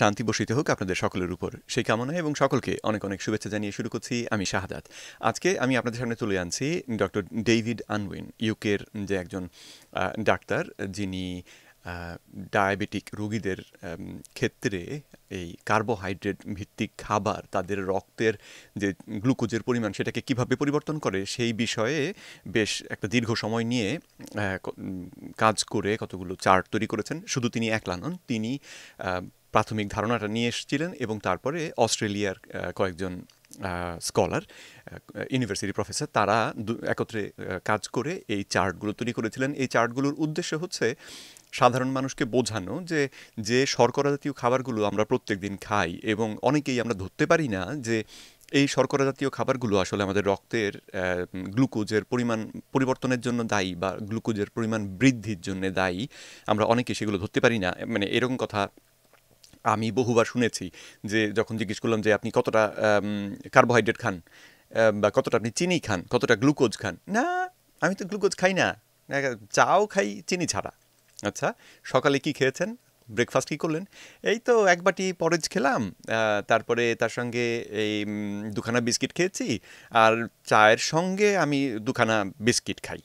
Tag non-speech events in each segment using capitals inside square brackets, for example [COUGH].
শান্তি বসিত হোক আপনাদের সকলের উপর সেই কামনায় এবং সকলকে অনেক অনেক শুভেচ্ছা জানিয়ে শুরু করছি আমি শাহাদাত আজকে আমি আপনাদের সামনে তুলে আনছি ডক্টর ডেভিড আনউইন ইউকের যে একজন ডাক্তার যিনি ডায়াবেটিক রোগীদের ক্ষেত্রে এই কার্বোহাইড্রেট ভিত্তিক খাবার তাদের রক্তের যে গ্লুকোজের পরিমাণ সেটাকে কিভাবে পরিবর্তন করে সেই বিষয়ে বেশ একটা দীর্ঘ সময় নিয়ে কাজ করে কতগুলো চার্ট তৈরি করেছেন শুধু তিনি একলা নন তিনি প্রাথমিক ধারণাটা নিয়ে এসেছিলেন এবং তারপরে অস্ট্রেলিয়ার কয়েকজন স্কলার ইউনিভার্সিটি প্রফেসর তারা একত্রে কাজ করে এই চার্টগুলো তৈরি করেছিলেন এই চার্টগুলোর উদ্দেশ্য হচ্ছে সাধারণ মানুষকে বোঝানো যে যে শর্করা জাতীয় খাবারগুলো আমরা প্রত্যেক দিন খাই এবং অনেকেই আমরা ধরতে পারি না যে এই শর্করা জাতীয় খাবারগুলো আসলে আমাদের রক্তের গ্লুকোজের পরিমাণ পরিবর্তনের জন্য দায়ী বা গ্লুকোজের পরিমাণ বৃদ্ধির জন্য দায়ী আমরা অনেকে সেগুলো ধরতে পারি না মানে এরকম কথা আমি বহুবার শুনেছি যে যখন জিজ্ঞেস করলাম যে আপনি কতটা কার্বোহাইড্রেট খান বা কতটা আপনি চিনি খান কতটা গ্লুকোজ খান না আমি তো গ্লুকোজ খাই না চাও খাই চিনি ছাড়া আচ্ছা সকালে কি খেয়েছেন ব্রেকফাস্ট কী করলেন এই তো এক বাটি পরেজ খেলাম তারপরে তার সঙ্গে এই দুখানা বিস্কিট খেয়েছি আর চায়ের সঙ্গে আমি দুখানা বিস্কিট খাই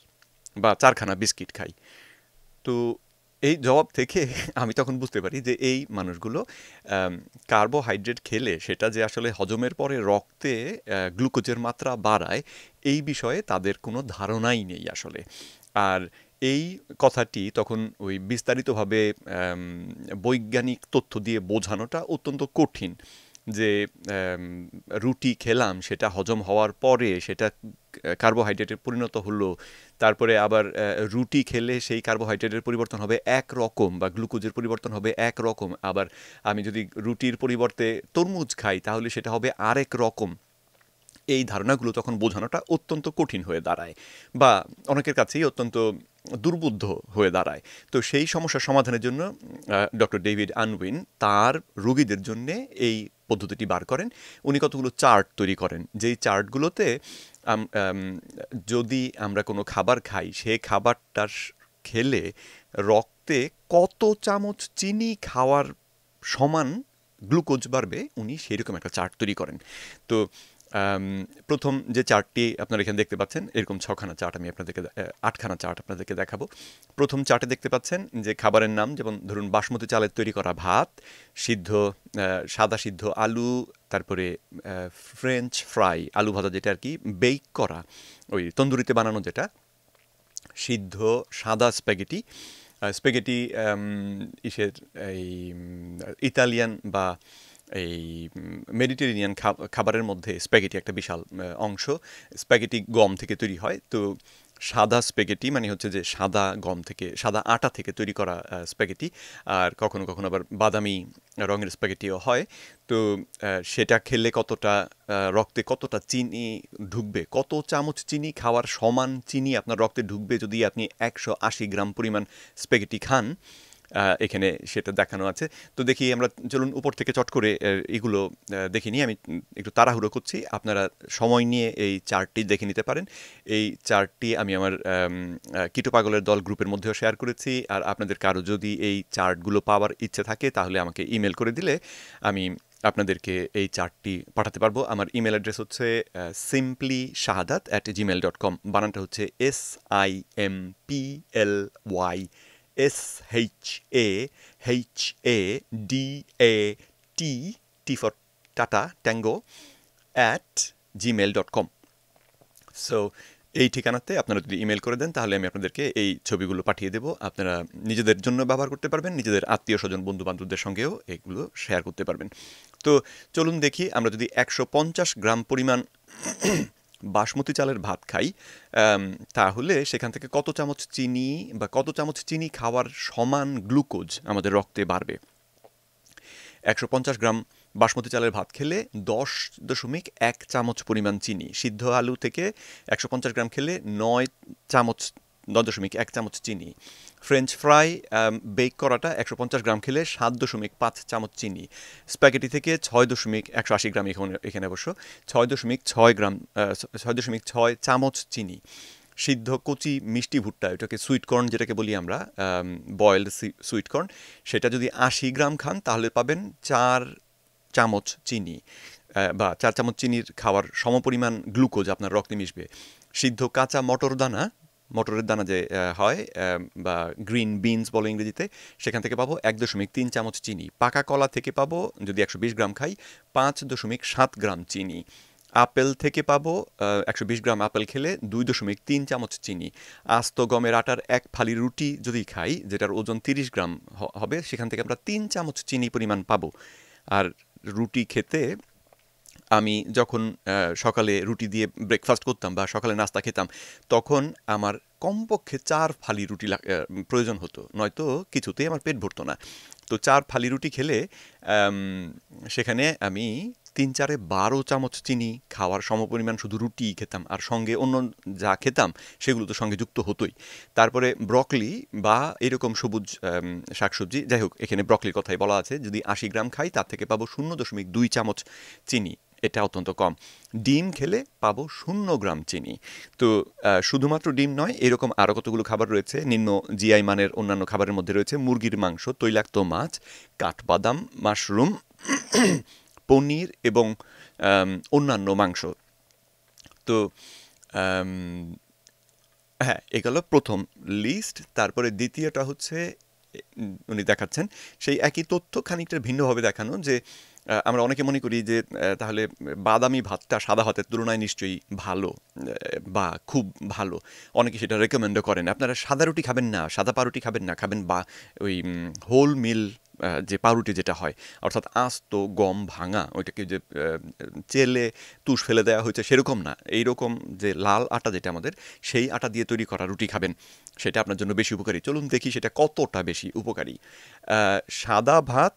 বা চারখানা বিস্কিট খাই তো এই জবাব থেকে আমি তখন বুঝতে পারি যে এই মানুষগুলো কার্বোহাইড্রেট খেলে সেটা যে আসলে হজমের পরে রক্তে গ্লুকোজের মাত্রা বাড়ায় এই বিষয়ে তাদের কোনো ধারণাই নেই আসলে আর এই কথাটি তখন ওই বিস্তারিতভাবে বৈজ্ঞানিক তথ্য দিয়ে বোঝানোটা অত্যন্ত কঠিন যে রুটি খেলাম সেটা হজম হওয়ার পরে সেটা কার্বোহাইড্রেটে পরিণত হলো তারপরে আবার রুটি খেলে সেই কার্বোহাইড্রেটের পরিবর্তন হবে এক রকম বা গ্লুকোজের পরিবর্তন হবে এক রকম আবার আমি যদি রুটির পরিবর্তে তরমুজ খাই তাহলে সেটা হবে আরেক রকম এই ধারণাগুলো তখন বোঝানোটা অত্যন্ত কঠিন হয়ে দাঁড়ায় বা অনেকের কাছেই অত্যন্ত দুর্বুদ্ধ হয়ে দাঁড়ায় তো সেই সমস্যা সমাধানের জন্য ডক্টর ডেভিড আনউইন তার রোগীদের জন্যে এই পদ্ধতিটি বার করেন উনি কতগুলো চার্ট তৈরি করেন যেই চার্টগুলোতে যদি আমরা কোনো খাবার খাই সে খাবারটা খেলে রক্তে কত চামচ চিনি খাওয়ার সমান গ্লুকোজ বাড়বে উনি সেই রকম একটা চার্ট তৈরি করেন তো প্রথম যে চার্টটি আপনারা এখানে দেখতে পাচ্ছেন এরকম ছখানা চার্ট আমি আপনাদেরকে আটখানা চার্ট আপনাদেরকে দেখাবো প্রথম চার্টে দেখতে পাচ্ছেন যে খাবারের নাম যেমন ধরুন বাসমতি চালের তৈরি করা ভাত সিদ্ধ সাদা সিদ্ধ আলু তারপরে ফ্রেঞ্চ ফ্রাই আলু ভাজা যেটা আর কি বেক করা ওই তন্দুরিতে বানানো যেটা সিদ্ধ সাদা স্প্যাগেটি স্প্যাগেটি ইসের এই ইতালিয়ান বা এই মেডিটেরিয়ান খাবারের মধ্যে স্প্যাগেটি একটা বিশাল অংশ স্প্যাগেটি গম থেকে তৈরি হয় তো সাদা স্প্যাগেটি মানে হচ্ছে যে সাদা গম থেকে সাদা আটা থেকে তৈরি করা স্প্যাগেটি আর কখনো কখনো আবার বাদামি রঙের স্প্যাগেটিও হয় তো সেটা খেলে কতটা রক্তে কতটা চিনি ঢুকবে কত চামচ চিনি খাওয়ার সমান চিনি আপনার রক্তে ঢুকবে যদি আপনি একশো আশি গ্রাম পরিমাণ স্প্যাগেটি খান এখানে সেটা দেখানো আছে তো দেখি আমরা চলুন উপর থেকে চট করে এগুলো দেখে নিই আমি একটু তাড়াহুড়ো করছি আপনারা সময় নিয়ে এই চার্টটি দেখে নিতে পারেন এই চার্টটি আমি আমার কিটোপাগলের দল গ্রুপের মধ্যেও শেয়ার করেছি আর আপনাদের কারো যদি এই চার্টগুলো পাওয়ার ইচ্ছে থাকে তাহলে আমাকে ইমেল করে দিলে আমি আপনাদেরকে এই চার্টটি পাঠাতে পারবো আমার ইমেল অ্যাড্রেস হচ্ছে simply Shahadat at Gmail dot com বানানটা হচ্ছে S I M P L Y S H A H A D A T T for Tata tango at Gmail dot com so এই ঠিকানাতে আপনারা যদি ইমেল করে দেন তাহলে আমি আপনাদেরকে এই ছবিগুলো পাঠিয়ে দেবো আপনারা নিজেদের জন্য ব্যবহার করতে পারবেন নিজেদের আত্মীয় স্বজন বন্ধু বান্ধবদের সঙ্গেও এগুলো শেয়ার করতে পারবেন তো চলুন দেখি আমরা যদি একশো গ্রাম পরিমাণ বাসমতি চালের ভাত খাই তাহলে সেখান থেকে কত চামচ চিনি বা কত চামচ চিনি খাওয়ার সমান গ্লুকোজ আমাদের রক্তে বাড়বে একশো পঞ্চাশ গ্রাম বাসমতি চালের ভাত খেলে দশ দশমিক এক চামচ পরিমাণ চিনি সিদ্ধ আলু থেকে একশো পঞ্চাশ গ্রাম খেলে নয় চামচ দশ দশমিক এক চামচ চিনি ফ্রেঞ্চ ফ্রাই বেক করাটা একশো পঞ্চাশ গ্রাম খেলে সাত দশমিক পাঁচ চামচ চিনি স্প্যাকেটি থেকে ছয় দশমিক একশো আশি গ্রাম এখানে এখানে অবশ্য ছয় দশমিক ছয় গ্রাম ছয় দশমিক ছয় চামচ চিনি সিদ্ধ কচি মিষ্টি ভুট্টা এটাকে সুইটকর্ন যেটাকে বলি আমরা বয়েল um, সুইটকর্ন সেটা যদি আশি গ্রাম খান তাহলে পাবেন চার চামচ চিনি বা চার চামচ চিনির খাওয়ার সমপরিমাণ গ্লুকোজ আপনার রক্তে মিশবে সিদ্ধ কাঁচা মটর দানা মটরের দানা যে হয় বা গ্রিন বিনস বলে ইংরেজিতে সেখান থেকে পাবো এক দশমিক তিন চামচ চিনি পাকা কলা থেকে পাবো যদি একশো গ্রাম খাই পাঁচ দশমিক সাত গ্রাম চিনি আপেল থেকে পাবো একশো বিশ গ্রাম আপেল খেলে দুই দশমিক তিন চামচ চিনি আস্ত গমের আটার এক ফালি রুটি যদি খাই যেটার ওজন তিরিশ গ্রাম হবে সেখান থেকে আমরা তিন চামচ চিনি পরিমাণ পাবো আর রুটি খেতে আমি যখন সকালে রুটি দিয়ে ব্রেকফাস্ট করতাম বা সকালে নাস্তা খেতাম তখন আমার কমপক্ষে চার ফালি রুটি প্রয়োজন হতো নয়তো কিছুতেই আমার পেট ভরতো না তো চার ফালি রুটি খেলে সেখানে আমি তিন চারে বারো চামচ চিনি খাওয়ার সমপরিমাণ শুধু রুটি খেতাম আর সঙ্গে অন্য যা খেতাম সেগুলো তো সঙ্গে যুক্ত হতোই তারপরে ব্রকলি বা এরকম সবুজ শাকসবজি যাই হোক এখানে ব্রকলির কথাই বলা আছে যদি আশি গ্রাম খাই তার থেকে পাবো শূন্য দশমিক দুই চামচ চিনি এটা অত্যন্ত কম ডিম খেলে পাবো শূন্য গ্রাম চিনি তো শুধুমাত্র ডিম নয় এরকম আরও কতগুলো খাবার রয়েছে নিম্ন জিআই মানের অন্যান্য খাবারের মধ্যে রয়েছে মুরগির মাংস তৈলাক্ত মাছ কাঠবাদাম মাশরুম [COUGHS] পনির এবং অন্যান্য মাংস তো হ্যাঁ এ গেল প্রথম লিস্ট তারপরে দ্বিতীয়টা হচ্ছে উনি দেখাচ্ছেন সেই একই তথ্য খানিকটা ভিন্নভাবে দেখানো যে আমরা অনেকে মনে করি যে তাহলে বাদামি ভাতটা সাদা ভাতের তুলনায় নিশ্চয়ই ভালো বা খুব ভালো অনেকে সেটা রেকমেন্ডও করেন আপনারা সাদা রুটি খাবেন না সাদা পাউরুটি খাবেন না খাবেন বা ওই হোল মিল যে পাউরুটি যেটা হয় অর্থাৎ আস্ত গম ভাঙা ওইটাকে যে চেলে তুষ ফেলে দেওয়া হয়েছে সেরকম না এই রকম যে লাল আটা যেটা আমাদের সেই আটা দিয়ে তৈরি করা রুটি খাবেন সেটা আপনার জন্য বেশি উপকারী চলুন দেখি সেটা কতটা বেশি উপকারী সাদা ভাত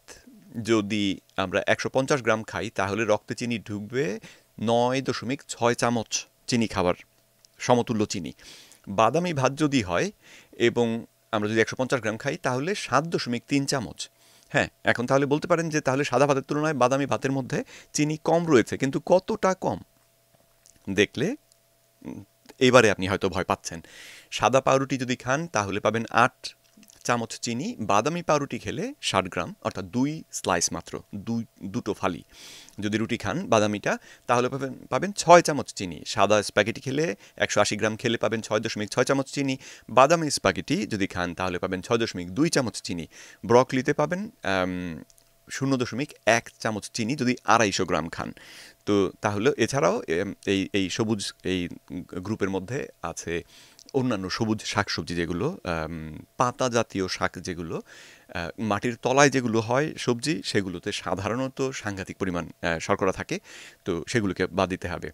যদি আমরা একশো গ্রাম খাই তাহলে রক্তে চিনি ঢুকবে নয় দশমিক ছয় চামচ চিনি খাবার সমতুল্য চিনি বাদামি ভাত যদি হয় এবং আমরা যদি একশো গ্রাম খাই তাহলে সাত দশমিক তিন চামচ হ্যাঁ এখন তাহলে বলতে পারেন যে তাহলে সাদা ভাতের তুলনায় বাদামি ভাতের মধ্যে চিনি কম রয়েছে কিন্তু কতটা কম দেখলে এবারে আপনি হয়তো ভয় পাচ্ছেন সাদা পাউরুটি যদি খান তাহলে পাবেন আট চামচ চিনি বাদামি পাউরুটি খেলে ষাট গ্রাম অর্থাৎ দুই স্লাইস মাত্র দুই দুটো ফালি যদি রুটি খান বাদামিটা তাহলে পাবেন পাবেন ছয় চামচ চিনি সাদা স্প্যাগেটি খেলে একশো আশি গ্রাম খেলে পাবেন ছয় দশমিক ছয় চামচ চিনি বাদামি স্প্যাগেটি যদি খান তাহলে পাবেন ছয় দশমিক দুই চামচ চিনি ব্রকলিতে পাবেন শূন্য দশমিক এক চামচ চিনি যদি আড়াইশো গ্রাম খান তো তাহলে এছাড়াও এই এই সবুজ এই গ্রুপের মধ্যে আছে অন্যান্য সবুজ শাকসবজি যেগুলো পাতা জাতীয় শাক যেগুলো মাটির তলায় যেগুলো হয় সবজি সেগুলোতে সাধারণত সাংঘাতিক পরিমাণ শর্করা থাকে তো সেগুলোকে বাদ দিতে হবে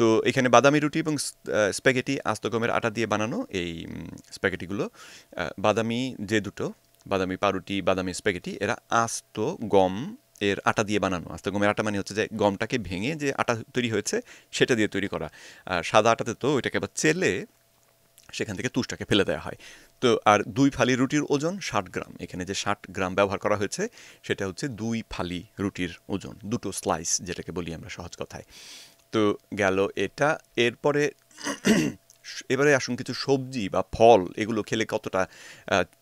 তো এখানে বাদামি রুটি এবং স্প্যাগেটি আস্ত গমের আটা দিয়ে বানানো এই স্প্যাগেটিগুলো বাদামি যে দুটো বাদামি পাউরুটি বাদামি স্প্যাগেটি এরা আস্ত গম এর আটা দিয়ে বানানো আস্তে গমের আটা মানে হচ্ছে যে গমটাকে ভেঙে যে আটা তৈরি হয়েছে সেটা দিয়ে তৈরি করা আর সাদা আটাতে তো ওইটাকে আবার চেলে সেখান থেকে তুষটাকে ফেলে দেওয়া হয় তো আর দুই ফালি রুটির ওজন ষাট গ্রাম এখানে যে ষাট গ্রাম ব্যবহার করা হয়েছে সেটা হচ্ছে দুই ফালি রুটির ওজন দুটো স্লাইস যেটাকে বলি আমরা সহজ কথায় তো গেল এটা এরপরে [CLEARS THROAT] এবারে আসুন কিছু সবজি বা ফল এগুলো খেলে কতটা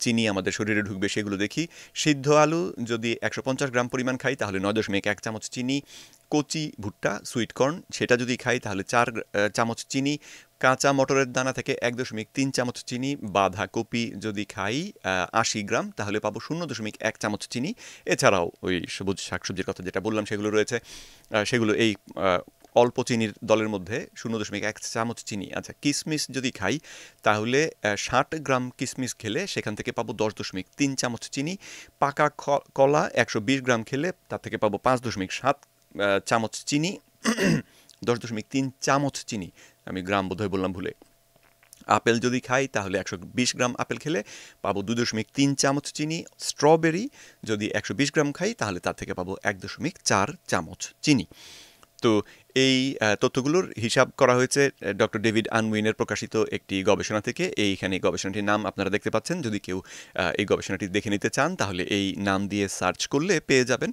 চিনি আমাদের শরীরে ঢুকবে সেগুলো দেখি সিদ্ধ আলু যদি একশো গ্রাম পরিমাণ খাই তাহলে নয় দশমিক এক চামচ চিনি কচি ভুট্টা সুইটকর্ন সেটা যদি খাই তাহলে চার চামচ চিনি কাঁচা মটরের দানা থেকে এক দশমিক তিন চামচ চিনি বাঁধাকপি যদি খাই আশি গ্রাম তাহলে পাবো শূন্য দশমিক এক চামচ চিনি এছাড়াও ওই সবুজ শাকসবজির কথা যেটা বললাম সেগুলো রয়েছে সেগুলো এই অল্প চিনির দলের মধ্যে শূন্য দশমিক এক চামচ চিনি আচ্ছা কিসমিস যদি খাই তাহলে ষাট গ্রাম কিসমিস খেলে সেখান থেকে পাবো দশ দশমিক তিন চামচ চিনি পাকা কলা একশো বিশ গ্রাম খেলে তার থেকে পাবো পাঁচ দশমিক সাত চামচ চিনি [CLEARS THROAT] দশ দশমিক তিন চামচ চিনি আমি গ্রাম বোধহয় বললাম ভুলে আপেল যদি খাই তাহলে একশো বিশ গ্রাম আপেল খেলে পাবো দু দশমিক তিন চামচ চিনি স্ট্রবেরি যদি একশো বিশ গ্রাম খাই তাহলে তার থেকে পাবো এক দশমিক চার চামচ চিনি তো এই তথ্যগুলোর হিসাব করা হয়েছে ডক্টর ডেভিড আনউইনের প্রকাশিত একটি গবেষণা থেকে এইখানে গবেষণাটির নাম আপনারা দেখতে পাচ্ছেন যদি কেউ এই গবেষণাটি দেখে নিতে চান তাহলে এই নাম দিয়ে সার্চ করলে পেয়ে যাবেন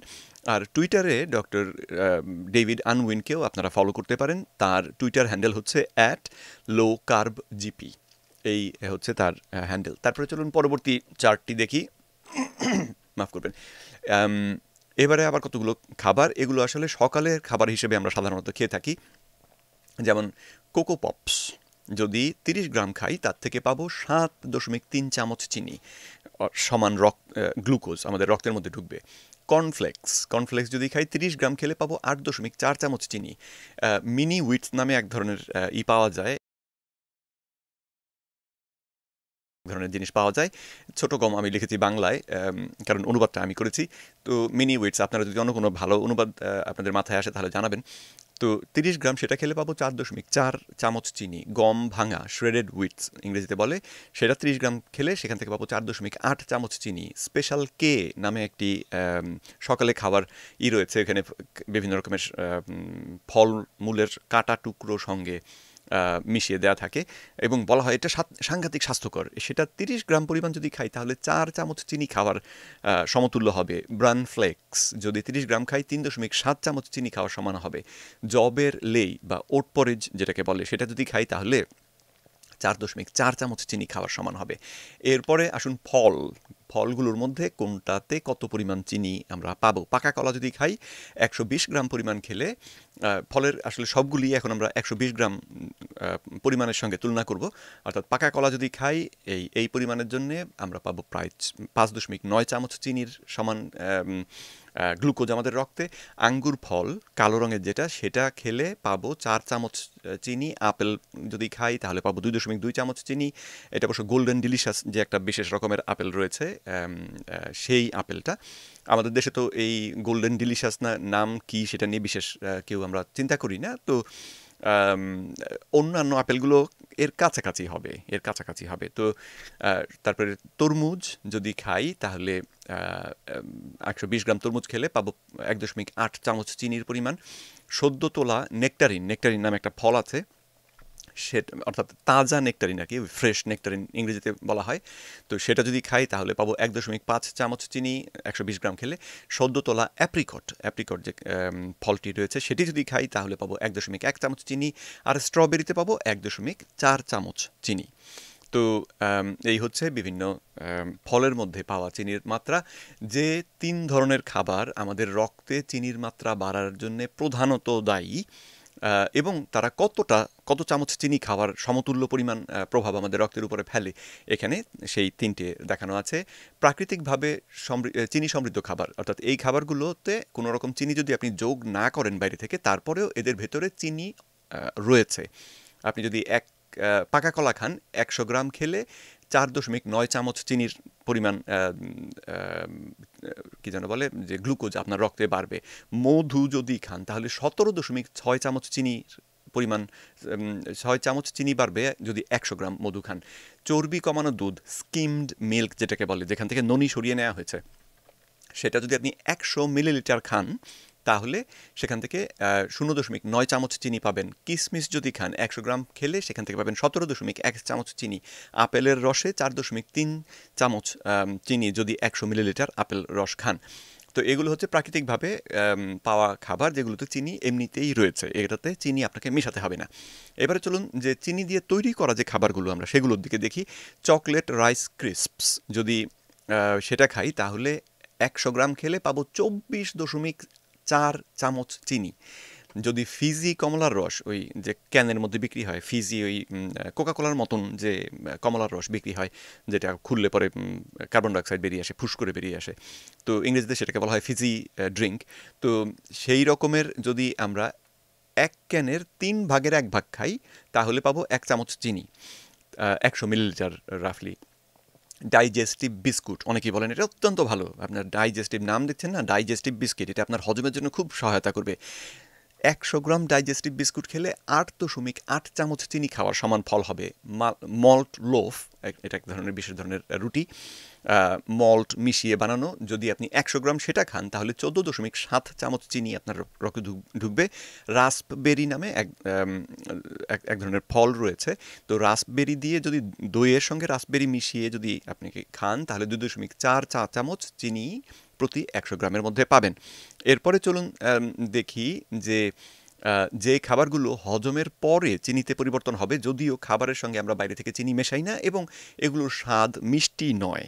আর টুইটারে ডক্টর ডেভিড আনউইনকেও আপনারা ফলো করতে পারেন তার টুইটার হ্যান্ডেল হচ্ছে অ্যাট লো কার্ব জিপি এই হচ্ছে তার হ্যান্ডেল তারপরে চলুন পরবর্তী চার্টটি দেখি [COUGHS] মাফ করবেন এবারে আবার কতগুলো খাবার এগুলো আসলে সকালের খাবার হিসেবে আমরা সাধারণত খেয়ে থাকি যেমন কোকো পপস যদি 30 গ্রাম খাই তার থেকে পাবো সাত দশমিক তিন চামচ চিনি সমান রক গ্লুকোজ আমাদের রক্তের মধ্যে ঢুকবে কর্নফ্লেক্স কর্নফ্লেক্স যদি খাই তিরিশ গ্রাম খেলে পাবো আট দশমিক চার চামচ চিনি মিনি উইটস নামে এক ধরনের ই পাওয়া যায় ধরনের জিনিস পাওয়া যায় ছোট কম আমি লিখেছি বাংলায় কারণ অনুবাদটা আমি করেছি তো মিনি উইটস আপনারা যদি অন্য কোনো ভালো অনুবাদ আপনাদের মাথায় আসে তাহলে জানাবেন তো তিরিশ গ্রাম সেটা খেলে পাবো চার দশমিক চার চামচ চিনি গম ভাঙা শ্রেডেড উইটস ইংরেজিতে বলে সেটা তিরিশ গ্রাম খেলে সেখান থেকে পাবো চার দশমিক আট চামচ চিনি স্পেশাল কে নামে একটি সকালে খাবার ই রয়েছে এখানে বিভিন্ন রকমের ফল মূলের কাটা টুকরো সঙ্গে মিশিয়ে দেওয়া থাকে এবং বলা হয় এটা সাংঘাতিক স্বাস্থ্যকর সেটা তিরিশ গ্রাম পরিমাণ যদি খাই তাহলে চার চামচ চিনি খাওয়ার সমতুল্য হবে ব্রান ফ্লেক্স যদি তিরিশ গ্রাম খাই তিন দশমিক সাত চামচ চিনি খাওয়ার সমান হবে জবের লেই বা ওট পরেজ যেটাকে বলে সেটা যদি খাই তাহলে চার দশমিক চার চামচ চিনি খাওয়ার সমান হবে এরপরে আসুন ফল ফলগুলোর মধ্যে কোনটাতে কত পরিমাণ চিনি আমরা পাবো পাকা কলা যদি খাই একশো গ্রাম পরিমাণ খেলে ফলের আসলে সবগুলি এখন আমরা একশো গ্রাম পরিমাণের সঙ্গে তুলনা করব অর্থাৎ পাকা কলা যদি খাই এই এই পরিমাণের জন্যে আমরা পাবো প্রায় পাঁচ দশমিক নয় চামচ চিনির সমান গ্লুকোজ আমাদের রক্তে আঙ্গুর ফল কালো রঙের যেটা সেটা খেলে পাবো চার চামচ চিনি আপেল যদি খাই তাহলে পাবো দুই দশমিক দুই চামচ চিনি এটা অবশ্য গোল্ডেন ডিলিশাস যে একটা বিশেষ রকমের আপেল রয়েছে সেই আপেলটা আমাদের দেশে তো এই গোল্ডেন ডিলিশাস না নাম কি সেটা নিয়ে বিশেষ কেউ আমরা চিন্তা করি না তো অন্যান্য আপেলগুলো এর কাছাকাছি হবে এর কাছাকাছি হবে তো তারপরে তরমুজ যদি খাই তাহলে একশো বিশ গ্রাম তরমুজ খেলে পাবো এক দশমিক আট চামচ চিনির পরিমাণ সদ্য তোলা নেকটারিন নেকটারিন নামে একটা ফল আছে সেট অর্থাৎ তাজা নেকটারিন আর কি ফ্রেশ নেকটারিন ইংরেজিতে বলা হয় তো সেটা যদি খাই তাহলে পাবো এক দশমিক পাঁচ চামচ চিনি একশো বিশ গ্রাম খেলে সদ্য তোলা অ্যাপ্রিকট অ্যাপ্রিকট যে ফলটি রয়েছে সেটি যদি খাই তাহলে পাবো এক দশমিক এক চামচ চিনি আর স্ট্রবেরিতে পাবো এক দশমিক চার চামচ চিনি তো এই হচ্ছে বিভিন্ন ফলের মধ্যে পাওয়া চিনির মাত্রা যে তিন ধরনের খাবার আমাদের রক্তে চিনির মাত্রা বাড়ার জন্য প্রধানত দায়ী এবং তারা কতটা কত চামচ চিনি খাওয়ার সমতুল্য পরিমাণ প্রভাব আমাদের রক্তের উপরে ফেলে এখানে সেই তিনটে দেখানো আছে প্রাকৃতিকভাবে চিনি সমৃদ্ধ খাবার অর্থাৎ এই খাবারগুলোতে কোনো রকম চিনি যদি আপনি যোগ না করেন বাইরে থেকে তারপরেও এদের ভেতরে চিনি রয়েছে আপনি যদি এক পাকা কলা খান একশো গ্রাম খেলে চার দশমিক নয় চামচ চিনির পরিমাণ কী যেন বলে যে গ্লুকোজ আপনার রক্তে বাড়বে মধু যদি খান তাহলে সতেরো দশমিক ছয় চামচ চিনি পরিমাণ ছয় চামচ চিনি বাড়বে যদি একশো গ্রাম মধু খান চর্বি কমানো দুধ স্কিমড মিল্ক যেটাকে বলে যেখান থেকে ননি সরিয়ে নেওয়া হয়েছে সেটা যদি আপনি একশো মিলিলিটার খান তাহলে সেখান থেকে শূন্য দশমিক নয় চামচ চিনি পাবেন কিসমিস যদি খান একশো গ্রাম খেলে সেখান থেকে পাবেন সতেরো দশমিক এক চামচ চিনি আপেলের রসে চার দশমিক তিন চামচ চিনি যদি একশো মিলিলিটার আপেল রস খান তো এগুলো হচ্ছে প্রাকৃতিকভাবে পাওয়া খাবার যেগুলোতে চিনি এমনিতেই রয়েছে এটাতে চিনি আপনাকে মেশাতে হবে না এবারে চলুন যে চিনি দিয়ে তৈরি করা যে খাবারগুলো আমরা সেগুলোর দিকে দেখি চকলেট রাইস ক্রিস্পস যদি সেটা খাই তাহলে একশো গ্রাম খেলে পাবো চব্বিশ দশমিক চার চামচ চিনি যদি ফিজি কমলার রস ওই যে ক্যানের মধ্যে বিক্রি হয় ফিজি ওই কোকাকোলার মতন যে কমলার রস বিক্রি হয় যেটা খুললে পরে কার্বন ডাইঅক্সাইড বেরিয়ে আসে ফুস করে বেরিয়ে আসে তো ইংরেজিতে সেটাকে বলা হয় ফিজি ড্রিঙ্ক তো সেই রকমের যদি আমরা এক ক্যানের তিন ভাগের এক ভাগ খাই তাহলে পাবো এক চামচ চিনি একশো মিলিলিটার রাফলি ডাইজেস্টিভ বিস্কুট অনেকেই বলেন এটা অত্যন্ত ভালো আপনার ডাইজেস্টিভ নাম দেখছেন না ডাইজেস্টিভ বিস্কিট এটা আপনার হজমের জন্য খুব সহায়তা করবে একশো গ্রাম ডাইজেস্টিভ বিস্কুট খেলে আট দশমিক আট চামচ চিনি খাওয়ার সমান ফল হবে মল্ট লোফ এটা এক ধরনের বিশেষ ধরনের রুটি মল্ট মিশিয়ে বানানো যদি আপনি একশো গ্রাম সেটা খান তাহলে চোদ্দো দশমিক সাত চামচ চিনি আপনার রক্তে ঢুকবে রাসবেরি নামে এক এক ধরনের ফল রয়েছে তো রাসবেরি দিয়ে যদি দইয়ের সঙ্গে রাসবেরি মিশিয়ে যদি আপনি খান তাহলে দুই দশমিক চার চা চামচ চিনি প্রতি একশো গ্রামের মধ্যে পাবেন এরপরে চলুন দেখি যে যে খাবারগুলো হজমের পরে চিনিতে পরিবর্তন হবে যদিও খাবারের সঙ্গে আমরা বাইরে থেকে চিনি মেশাই না এবং এগুলোর স্বাদ মিষ্টি নয়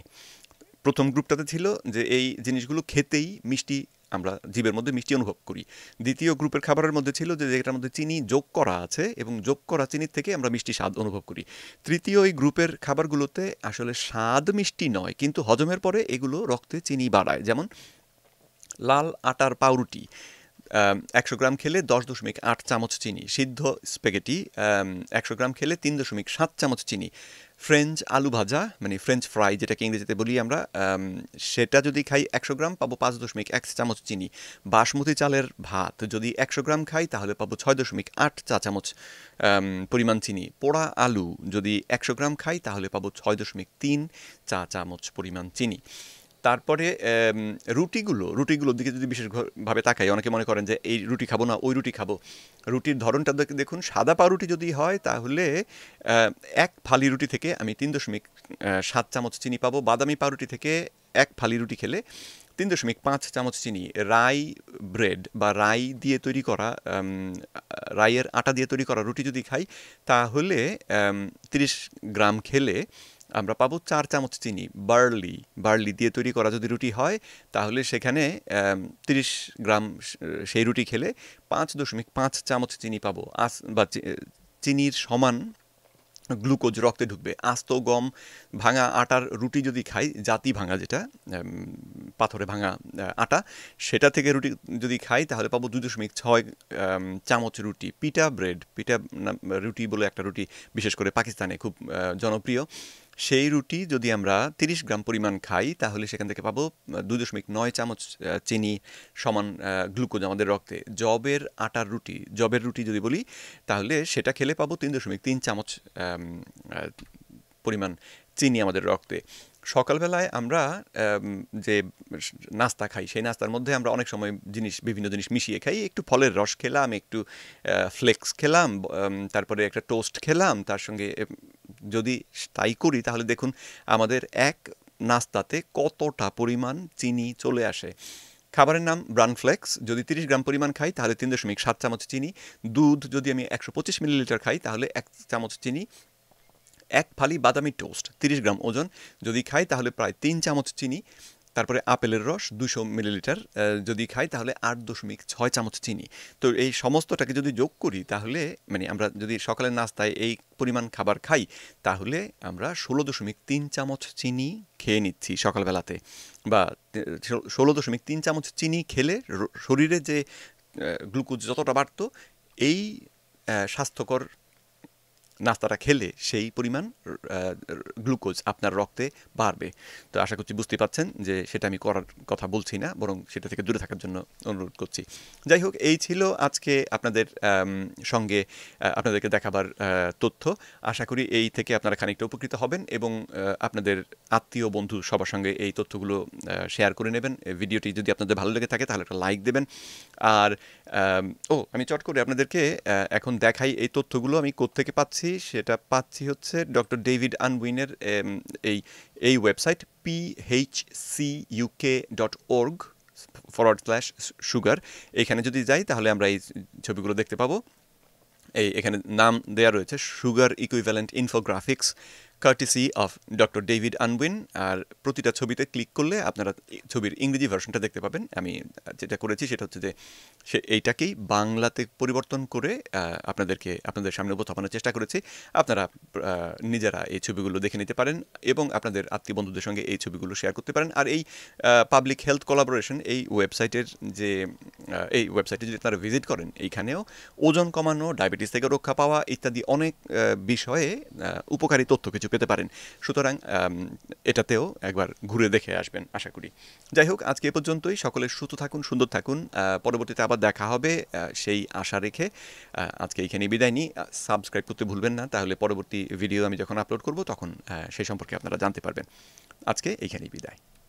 প্রথম গ্রুপটাতে ছিল যে এই জিনিসগুলো খেতেই মিষ্টি আমরা জীবের মধ্যে মিষ্টি অনুভব করি দ্বিতীয় গ্রুপের খাবারের মধ্যে ছিল যে যেটার মধ্যে চিনি যোগ করা আছে এবং যোগ করা চিনির থেকে আমরা মিষ্টি স্বাদ অনুভব করি তৃতীয় এই গ্রুপের খাবারগুলোতে আসলে স্বাদ মিষ্টি নয় কিন্তু হজমের পরে এগুলো রক্তে চিনি বাড়ায় যেমন লাল আটার পাউরুটি একশো গ্রাম খেলে দশ দশমিক আট চামচ চিনি সিদ্ধ স্পেগেটি একশো গ্রাম খেলে তিন দশমিক সাত চামচ চিনি ফ্রেঞ্চ আলু ভাজা মানে ফ্রেঞ্চ ফ্রাই যেটাকে ইংরেজিতে বলি আমরা সেটা যদি খাই একশো গ্রাম পাবো পাঁচ দশমিক এক চামচ চিনি বাসমতি চালের ভাত যদি একশো গ্রাম খাই তাহলে পাবো ছয় দশমিক আট চা চামচ পরিমাণ চিনি পোড়া আলু যদি একশো গ্রাম খাই তাহলে পাবো ছয় দশমিক তিন চা চামচ পরিমাণ চিনি তারপরে রুটিগুলো রুটিগুলোর দিকে যদি বিশেষভাবে তাকাই অনেকে মনে করেন যে এই রুটি খাবো না ওই রুটি খাবো রুটির ধরনটা দেখুন সাদা পাউরুটি যদি হয় তাহলে এক ফালি রুটি থেকে আমি তিন দশমিক সাত চামচ চিনি পাবো বাদামি পাউরুটি থেকে এক ফালি রুটি খেলে তিন দশমিক পাঁচ চামচ চিনি রাই ব্রেড বা রাই দিয়ে তৈরি করা রাইয়ের আটা দিয়ে তৈরি করা রুটি যদি খাই তাহলে 30 গ্রাম খেলে আমরা পাবো চার চামচ চিনি বার্লি বার্লি দিয়ে তৈরি করা যদি রুটি হয় তাহলে সেখানে 30 গ্রাম সেই রুটি খেলে পাঁচ দশমিক পাঁচ চামচ চিনি পাবো আস বা চিনির সমান গ্লুকোজ রক্তে ঢুকবে আস্ত গম ভাঙা আটার রুটি যদি খাই জাতি ভাঙা যেটা পাথরে ভাঙা আটা সেটা থেকে রুটি যদি খাই তাহলে পাবো দুই দশমিক ছয় চামচ রুটি পিটা ব্রেড পিটা রুটি বলে একটা রুটি বিশেষ করে পাকিস্তানে খুব জনপ্রিয় সেই রুটি যদি আমরা তিরিশ গ্রাম পরিমাণ খাই তাহলে সেখান থেকে পাবো দুই দশমিক নয় চামচ চিনি সমান গ্লুকোজ আমাদের রক্তে জবের আটার রুটি জবের রুটি যদি বলি তাহলে সেটা খেলে পাবো তিন দশমিক তিন চামচ পরিমাণ চিনি আমাদের রক্তে সকালবেলায় আমরা যে নাস্তা খাই সেই নাস্তার মধ্যে আমরা অনেক সময় জিনিস বিভিন্ন জিনিস মিশিয়ে খাই একটু ফলের রস খেলাম একটু ফ্লেক্স খেলাম তারপরে একটা টোস্ট খেলাম তার সঙ্গে যদি তাই করি তাহলে দেখুন আমাদের এক নাস্তাতে কতটা পরিমাণ চিনি চলে আসে খাবারের নাম ব্রানফ্লেক্স যদি তিরিশ গ্রাম পরিমাণ খাই তাহলে তিন দশমিক সাত চামচ চিনি দুধ যদি আমি একশো পঁচিশ মিলিলিটার খাই তাহলে এক চামচ চিনি এক ফালি বাদামি টোস্ট তিরিশ গ্রাম ওজন যদি খাই তাহলে প্রায় তিন চামচ চিনি তারপরে আপেলের রস দুশো মিলিলিটার যদি খাই তাহলে আট দশমিক ছয় চামচ চিনি তো এই সমস্তটাকে যদি যোগ করি তাহলে মানে আমরা যদি সকালের নাস্তায় এই পরিমাণ খাবার খাই তাহলে আমরা ষোলো দশমিক তিন চামচ চিনি খেয়ে নিচ্ছি সকালবেলাতে বা ষোলো দশমিক তিন চামচ চিনি খেলে শরীরে যে গ্লুকোজ যতটা বাড়ত এই স্বাস্থ্যকর নাস্তাটা খেলে সেই পরিমাণ গ্লুকোজ আপনার রক্তে বাড়বে তো আশা করছি বুঝতে পারছেন যে সেটা আমি করার কথা বলছি না বরং সেটা থেকে দূরে থাকার জন্য অনুরোধ করছি যাই হোক এই ছিল আজকে আপনাদের সঙ্গে আপনাদেরকে দেখাবার তথ্য আশা করি এই থেকে আপনারা খানিকটা উপকৃত হবেন এবং আপনাদের আত্মীয় বন্ধু সবার সঙ্গে এই তথ্যগুলো শেয়ার করে নেবেন ভিডিওটি যদি আপনাদের ভালো লেগে থাকে তাহলে একটা লাইক দেবেন আর ও আমি চট করে আপনাদেরকে এখন দেখাই এই তথ্যগুলো আমি কোত্থেকে পাচ্ছি সেটা পাচ্ছি হচ্ছে ডক্টর ডেভিড আনবুইনের এই এই website PHCUK dot org forward slash sugar এখানে যদি যাই তাহলে আমরা এই ছবিগুলো দেখতে পাবো এই এখানে নাম দেয়া রয়েছে sugar equivalent infographics courtesy of doctor David আনবিন আর প্রতিটা ছবিতে ক্লিক করলে আপনারা ছবির ইংরেজি ভার্সনটা দেখতে পাবেন আমি যেটা করেছি সেটা হচ্ছে যে সে এইটাকেই বাংলাতে পরিবর্তন করে আপনাদেরকে আপনাদের সামনে উপস্থাপনের চেষ্টা করেছি আপনারা নিজেরা এই ছবিগুলো দেখে নিতে পারেন এবং আপনাদের আত্মীয় বন্ধুদের সঙ্গে এই ছবিগুলো শেয়ার করতে পারেন আর এই পাবলিক হেলথ কোলাবোরেশন এই ওয়েবসাইটের যে এই ওয়েবসাইটে যদি আপনারা ভিজিট করেন এইখানেও ওজন কমানো ডায়াবেটিস থেকে রক্ষা পাওয়া ইত্যাদি অনেক বিষয়ে উপকারী তথ্য কিছু পেতে পারেন সুতরাং এটাতেও একবার ঘুরে দেখে আসবেন আশা করি যাই হোক আজকে এ পর্যন্তই সকলে সুস্থ থাকুন সুন্দর থাকুন পরবর্তীতে আবার দেখা হবে সেই আশা রেখে আজকে এইখানে বিদায় নিই সাবস্ক্রাইব করতে ভুলবেন না তাহলে পরবর্তী ভিডিও আমি যখন আপলোড করব তখন সেই সম্পর্কে আপনারা জানতে পারবেন আজকে এইখানেই বিদায়